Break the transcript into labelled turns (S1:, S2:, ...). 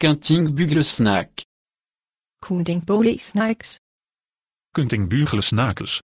S1: Kunting
S2: Kunting Kunting
S1: snacks.